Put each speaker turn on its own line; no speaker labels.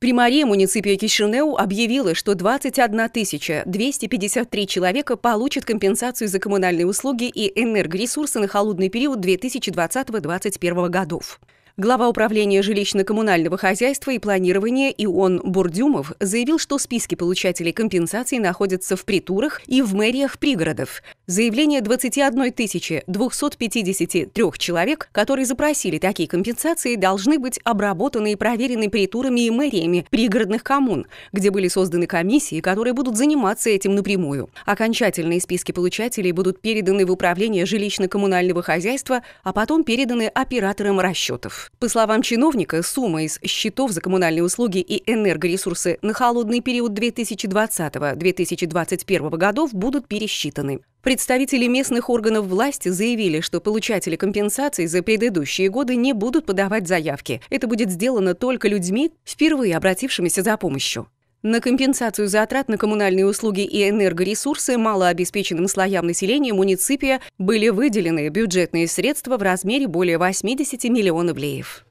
При Марии муниципия Кишинеу объявила, что 21 253 человека получат компенсацию за коммунальные услуги и энергоресурсы на холодный период 2020-2021 годов. Глава управления жилищно-коммунального хозяйства и планирования Ион Бурдюмов заявил, что списки получателей компенсаций находятся в притурах и в мэриях пригородов. Заявление 21 253 человек, которые запросили такие компенсации, должны быть обработаны и проверены притурами и мэриями пригородных коммун, где были созданы комиссии, которые будут заниматься этим напрямую. Окончательные списки получателей будут переданы в управление жилищно-коммунального хозяйства, а потом переданы операторам расчетов. По словам чиновника, сумма из счетов за коммунальные услуги и энергоресурсы на холодный период 2020-2021 годов будут пересчитаны. Представители местных органов власти заявили, что получатели компенсаций за предыдущие годы не будут подавать заявки. Это будет сделано только людьми, впервые обратившимися за помощью. На компенсацию затрат на коммунальные услуги и энергоресурсы малообеспеченным слоям населения муниципия были выделены бюджетные средства в размере более 80 миллионов леев.